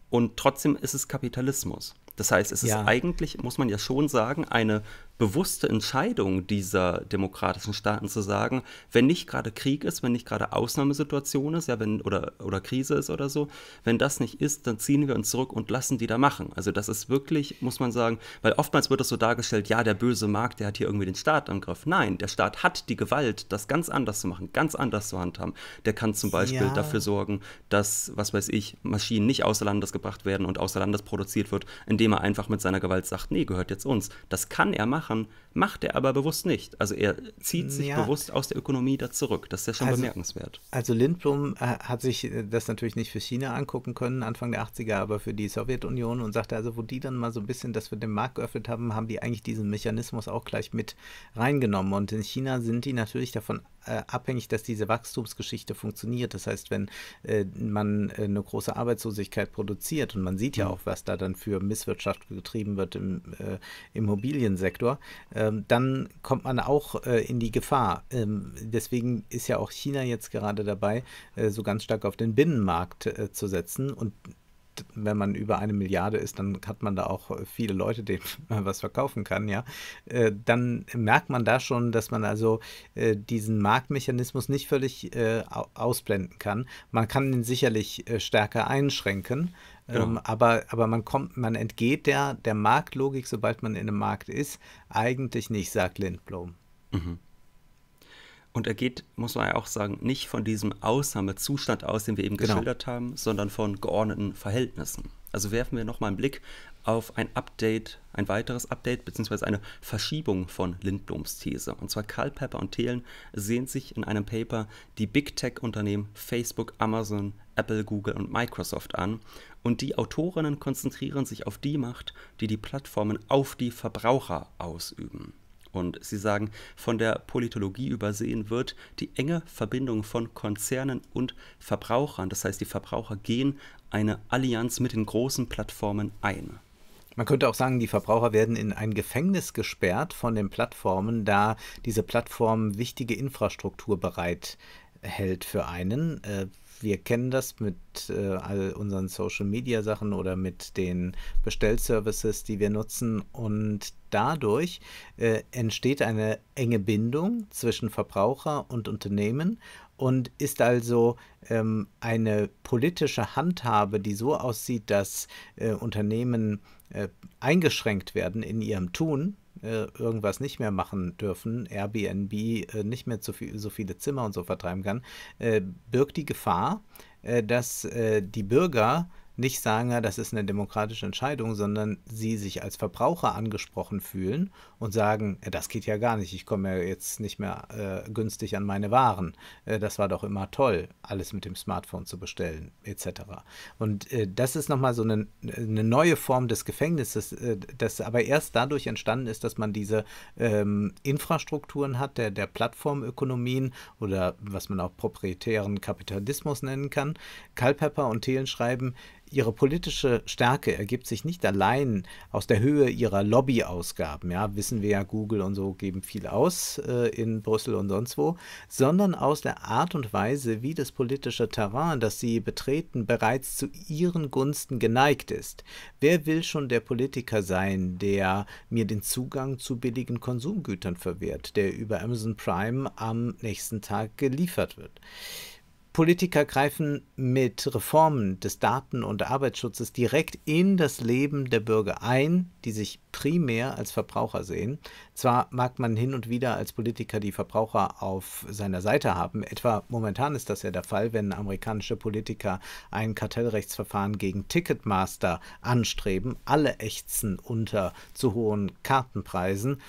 Und trotzdem ist es Kapitalismus. Das heißt, es ja. ist eigentlich, muss man ja schon sagen, eine bewusste Entscheidung dieser demokratischen Staaten zu sagen, wenn nicht gerade Krieg ist, wenn nicht gerade Ausnahmesituation ist, ja, wenn oder, oder Krise ist oder so, wenn das nicht ist, dann ziehen wir uns zurück und lassen die da machen. Also das ist wirklich, muss man sagen, weil oftmals wird das so dargestellt, ja, der böse Markt, der hat hier irgendwie den Staat am Griff. Nein, der Staat hat die Gewalt, das ganz anders zu machen, ganz anders zu handhaben. Der kann zum Beispiel ja. dafür sorgen, dass, was weiß ich, Maschinen nicht außer Landes gebracht werden und außer Landes produziert wird, indem er einfach mit seiner Gewalt sagt, nee, gehört jetzt uns. Das kann er machen machen, macht er aber bewusst nicht. Also er zieht sich ja. bewusst aus der Ökonomie da zurück. Das ist ja schon also, bemerkenswert. Also Lindblom äh, hat sich äh, das natürlich nicht für China angucken können, Anfang der 80er, aber für die Sowjetunion und sagte also, wo die dann mal so ein bisschen das für den Markt geöffnet haben, haben die eigentlich diesen Mechanismus auch gleich mit reingenommen. Und in China sind die natürlich davon äh, abhängig, dass diese Wachstumsgeschichte funktioniert. Das heißt, wenn äh, man eine große Arbeitslosigkeit produziert und man sieht ja mhm. auch, was da dann für Misswirtschaft getrieben wird im äh, Immobiliensektor, Sektor, ähm, dann kommt man auch äh, in die Gefahr. Ähm, deswegen ist ja auch China jetzt gerade dabei, äh, so ganz stark auf den Binnenmarkt äh, zu setzen und wenn man über eine Milliarde ist, dann hat man da auch äh, viele Leute, denen man was verkaufen kann, ja, äh, dann merkt man da schon, dass man also äh, diesen Marktmechanismus nicht völlig ausblenden kann. Man kann ihn sicherlich stärker einschränken, Genau. Ähm, aber, aber man kommt, man entgeht der, der Marktlogik, sobald man in einem Markt ist, eigentlich nicht, sagt Lindblom. Mhm. Und er geht, muss man ja auch sagen, nicht von diesem Ausnahmezustand aus, den wir eben genau. geschildert haben, sondern von geordneten Verhältnissen. Also werfen wir nochmal einen Blick auf ein Update, ein weiteres Update, beziehungsweise eine Verschiebung von Lindbloms These. Und zwar Karl Pepper und Thelen sehen sich in einem Paper die Big Tech-Unternehmen Facebook, Amazon, Apple, Google und Microsoft an und die Autorinnen konzentrieren sich auf die Macht, die die Plattformen auf die Verbraucher ausüben. Und sie sagen, von der Politologie übersehen wird die enge Verbindung von Konzernen und Verbrauchern. Das heißt, die Verbraucher gehen eine Allianz mit den großen Plattformen ein. Man könnte auch sagen, die Verbraucher werden in ein Gefängnis gesperrt von den Plattformen, da diese Plattform wichtige Infrastruktur bereithält für einen. Äh, wir kennen das mit äh, all unseren Social-Media-Sachen oder mit den Bestellservices, die wir nutzen. Und dadurch äh, entsteht eine enge Bindung zwischen Verbraucher und Unternehmen und ist also ähm, eine politische Handhabe, die so aussieht, dass äh, Unternehmen äh, eingeschränkt werden in ihrem Tun äh, irgendwas nicht mehr machen dürfen, Airbnb äh, nicht mehr zu viel, so viele Zimmer und so vertreiben kann, äh, birgt die Gefahr, äh, dass die Bürger nicht sagen, ja, das ist eine demokratische Entscheidung, sondern sie sich als Verbraucher angesprochen fühlen und sagen, das geht ja gar nicht, ich komme ja jetzt nicht mehr äh, günstig an meine Waren. Äh, das war doch immer toll, alles mit dem Smartphone zu bestellen, etc. Und äh, das ist nochmal so eine, eine, neue Form des Gefängnisses, äh, das aber erst dadurch entstanden ist, dass man diese ähm, Infrastrukturen hat, der, der Plattformökonomien oder was man auch proprietären Kapitalismus nennen kann. Culpepper und Thelen schreiben, ihre politische Stärke ergibt sich nicht allein aus der Höhe ihrer Lobbyausgaben, ja, wissen wir ja, Google und so geben viel aus äh, in Brüssel und sonst wo, sondern aus der Art und Weise, wie das politische Terrain, das sie betreten, bereits zu ihren Gunsten geneigt ist. Wer will schon der Politiker sein, der mir den Zugang zu billigen Konsumgütern verwehrt, der über Amazon Prime am nächsten Tag geliefert wird? Politiker greifen mit Reformen des Daten- und Arbeitsschutzes direkt in das Leben der Bürger ein, die sich primär als Verbraucher sehen. Zwar mag man hin und wieder als Politiker die Verbraucher auf seiner Seite haben, etwa momentan ist das ja der Fall, wenn amerikanische Politiker ein Kartellrechtsverfahren gegen Ticketmaster anstreben, alle ächzen unter zu hohen Kartenpreisen.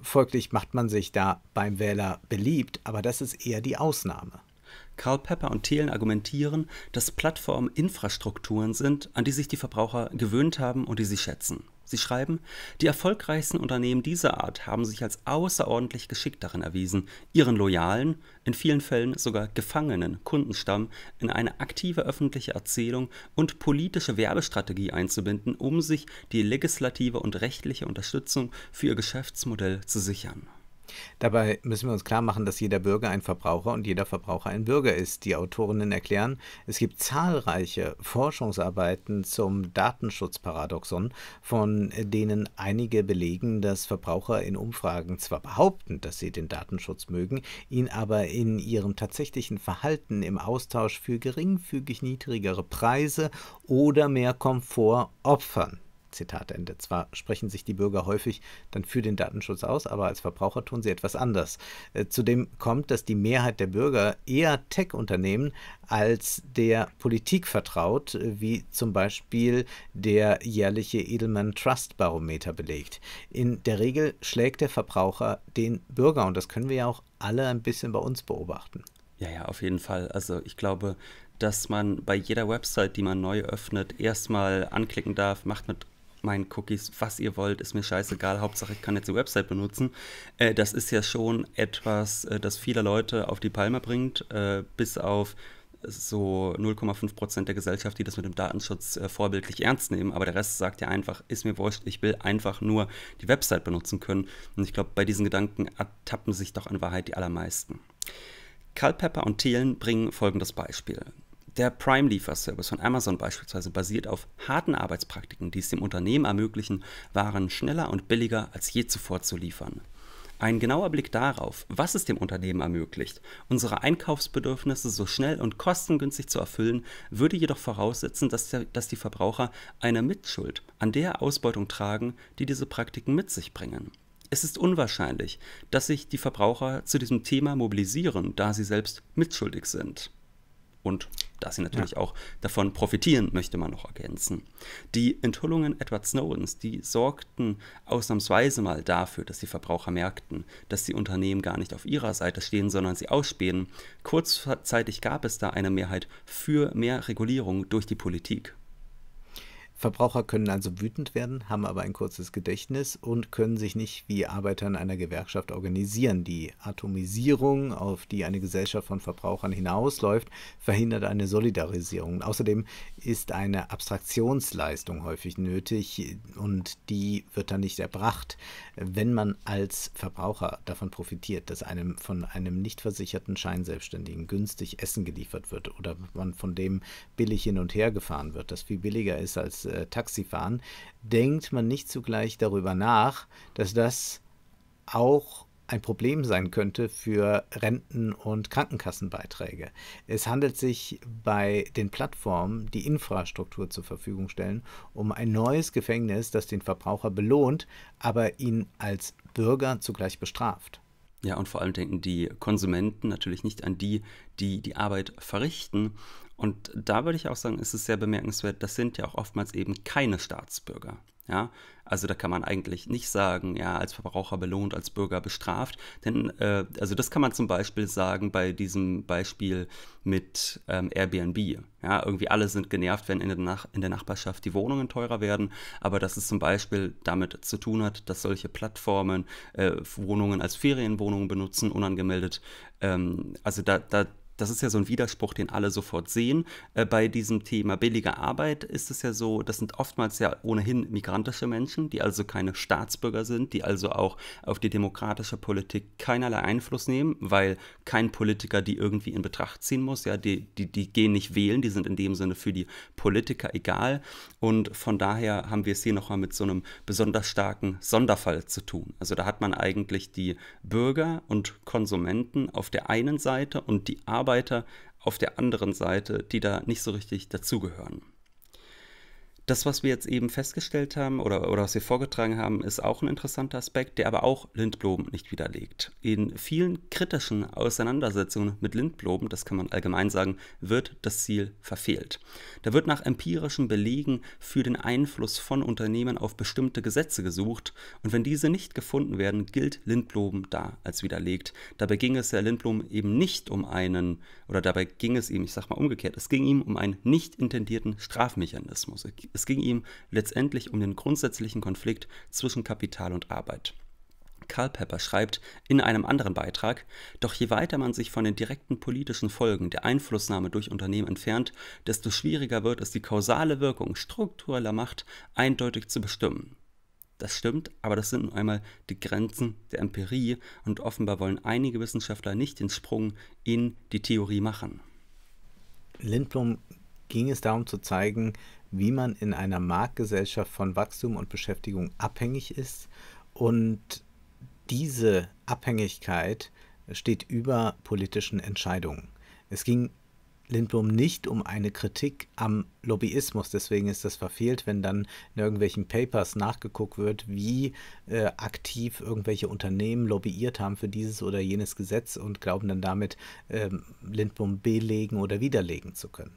Folglich macht man sich da beim Wähler beliebt, aber das ist eher die Ausnahme. Karl Pepper und Thelen argumentieren, dass Plattformen Infrastrukturen sind, an die sich die Verbraucher gewöhnt haben und die sie schätzen. Sie schreiben, die erfolgreichsten Unternehmen dieser Art haben sich als außerordentlich geschickt darin erwiesen, ihren loyalen, in vielen Fällen sogar gefangenen Kundenstamm in eine aktive öffentliche Erzählung und politische Werbestrategie einzubinden, um sich die legislative und rechtliche Unterstützung für ihr Geschäftsmodell zu sichern. Dabei müssen wir uns klar machen, dass jeder Bürger ein Verbraucher und jeder Verbraucher ein Bürger ist. Die Autorinnen erklären, es gibt zahlreiche Forschungsarbeiten zum Datenschutzparadoxon, von denen einige belegen, dass Verbraucher in Umfragen zwar behaupten, dass sie den Datenschutz mögen, ihn aber in ihrem tatsächlichen Verhalten im Austausch für geringfügig niedrigere Preise oder mehr Komfort opfern. Zitat Ende. Zwar sprechen sich die Bürger häufig dann für den Datenschutz aus, aber als Verbraucher tun sie etwas anders. Äh, zudem kommt, dass die Mehrheit der Bürger eher Tech-Unternehmen als der Politik vertraut, äh, wie zum Beispiel der jährliche Edelman Trust Barometer belegt. In der Regel schlägt der Verbraucher den Bürger und das können wir ja auch alle ein bisschen bei uns beobachten. Ja, ja, auf jeden Fall. Also ich glaube, dass man bei jeder Website, die man neu öffnet, erstmal anklicken darf, macht mit meinen Cookies, was ihr wollt, ist mir scheißegal, Hauptsache ich kann jetzt die Website benutzen. Äh, das ist ja schon etwas, äh, das viele Leute auf die Palme bringt, äh, bis auf so 0,5 Prozent der Gesellschaft, die das mit dem Datenschutz äh, vorbildlich ernst nehmen. Aber der Rest sagt ja einfach, ist mir wurscht, ich will einfach nur die Website benutzen können. Und ich glaube, bei diesen Gedanken ertappen sich doch in Wahrheit die allermeisten. Culpepper und Thielen bringen folgendes Beispiel. Der Prime-Lieferservice von Amazon beispielsweise basiert auf harten Arbeitspraktiken, die es dem Unternehmen ermöglichen, Waren schneller und billiger als je zuvor zu liefern. Ein genauer Blick darauf, was es dem Unternehmen ermöglicht, unsere Einkaufsbedürfnisse so schnell und kostengünstig zu erfüllen, würde jedoch voraussetzen, dass, der, dass die Verbraucher eine Mitschuld an der Ausbeutung tragen, die diese Praktiken mit sich bringen. Es ist unwahrscheinlich, dass sich die Verbraucher zu diesem Thema mobilisieren, da sie selbst mitschuldig sind und da sie natürlich ja. auch davon profitieren, möchte man noch ergänzen. Die Enthüllungen Edward Snowdens, die sorgten ausnahmsweise mal dafür, dass die Verbraucher merkten, dass die Unternehmen gar nicht auf ihrer Seite stehen, sondern sie ausspähen. Kurzzeitig gab es da eine Mehrheit für mehr Regulierung durch die Politik. Verbraucher können also wütend werden, haben aber ein kurzes Gedächtnis und können sich nicht wie Arbeiter in einer Gewerkschaft organisieren. Die Atomisierung, auf die eine Gesellschaft von Verbrauchern hinausläuft, verhindert eine Solidarisierung. Außerdem ist eine Abstraktionsleistung häufig nötig und die wird dann nicht erbracht, wenn man als Verbraucher davon profitiert, dass einem von einem nicht versicherten Scheinselbstständigen günstig Essen geliefert wird oder man von dem billig hin und her gefahren wird, das viel billiger ist als äh, äh, Taxifahren, denkt man nicht zugleich darüber nach, dass das auch ein Problem sein könnte für Renten- und Krankenkassenbeiträge. Es handelt sich bei den Plattformen, die Infrastruktur zur Verfügung stellen, um ein neues Gefängnis, das den Verbraucher belohnt, aber ihn als Bürger zugleich bestraft. Ja, und vor allem denken die Konsumenten natürlich nicht an die, die die Arbeit verrichten und da würde ich auch sagen, ist es sehr bemerkenswert, das sind ja auch oftmals eben keine Staatsbürger. Ja, also da kann man eigentlich nicht sagen, ja, als Verbraucher belohnt, als Bürger bestraft. Denn, äh, also das kann man zum Beispiel sagen bei diesem Beispiel mit ähm, Airbnb. Ja, irgendwie alle sind genervt, wenn in der, Nach in der Nachbarschaft die Wohnungen teurer werden. Aber dass es zum Beispiel damit zu tun hat, dass solche Plattformen äh, Wohnungen als Ferienwohnungen benutzen, unangemeldet. Ähm, also da, da das ist ja so ein Widerspruch, den alle sofort sehen. Äh, bei diesem Thema billiger Arbeit ist es ja so, das sind oftmals ja ohnehin migrantische Menschen, die also keine Staatsbürger sind, die also auch auf die demokratische Politik keinerlei Einfluss nehmen, weil kein Politiker die irgendwie in Betracht ziehen muss. Ja, die, die, die gehen nicht wählen, die sind in dem Sinne für die Politiker egal. Und von daher haben wir es hier nochmal mit so einem besonders starken Sonderfall zu tun. Also da hat man eigentlich die Bürger und Konsumenten auf der einen Seite und die Arbeit Arbeiter auf der anderen Seite, die da nicht so richtig dazugehören das, was wir jetzt eben festgestellt haben oder, oder was wir vorgetragen haben, ist auch ein interessanter Aspekt, der aber auch Lindblom nicht widerlegt. In vielen kritischen Auseinandersetzungen mit Lindblom, das kann man allgemein sagen, wird das Ziel verfehlt. Da wird nach empirischen Belegen für den Einfluss von Unternehmen auf bestimmte Gesetze gesucht und wenn diese nicht gefunden werden, gilt Lindblom da als widerlegt. Dabei ging es Herr Lindblom eben nicht um einen, oder dabei ging es ihm, ich sag mal umgekehrt, es ging ihm um einen nicht intendierten Strafmechanismus es ging ihm letztendlich um den grundsätzlichen Konflikt zwischen Kapital und Arbeit. Karl Pepper schreibt in einem anderen Beitrag, doch je weiter man sich von den direkten politischen Folgen der Einflussnahme durch Unternehmen entfernt, desto schwieriger wird es, die kausale Wirkung struktureller Macht eindeutig zu bestimmen. Das stimmt, aber das sind nun einmal die Grenzen der Empirie und offenbar wollen einige Wissenschaftler nicht den Sprung in die Theorie machen. Lindblom ging es darum zu zeigen, wie man in einer Marktgesellschaft von Wachstum und Beschäftigung abhängig ist. Und diese Abhängigkeit steht über politischen Entscheidungen. Es ging Lindblom nicht um eine Kritik am Lobbyismus. Deswegen ist das verfehlt, wenn dann in irgendwelchen Papers nachgeguckt wird, wie äh, aktiv irgendwelche Unternehmen lobbyiert haben für dieses oder jenes Gesetz und glauben dann damit, äh, Lindblom belegen oder widerlegen zu können.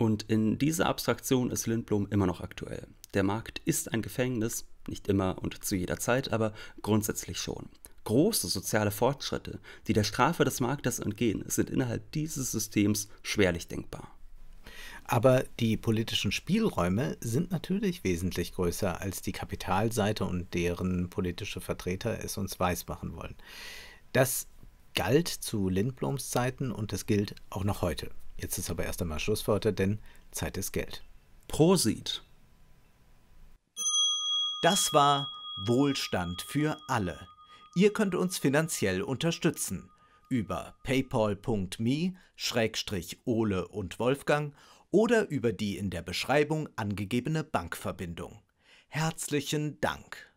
Und in dieser Abstraktion ist Lindblom immer noch aktuell. Der Markt ist ein Gefängnis, nicht immer und zu jeder Zeit, aber grundsätzlich schon. Große soziale Fortschritte, die der Strafe des Marktes entgehen, sind innerhalb dieses Systems schwerlich denkbar. Aber die politischen Spielräume sind natürlich wesentlich größer, als die Kapitalseite und deren politische Vertreter es uns weismachen wollen. Das galt zu Lindbloms Zeiten und das gilt auch noch heute. Jetzt ist aber erst einmal Schluss denn Zeit ist Geld. Prosit. Das war Wohlstand für alle. Ihr könnt uns finanziell unterstützen über paypal.me-ole und Wolfgang oder über die in der Beschreibung angegebene Bankverbindung. Herzlichen Dank.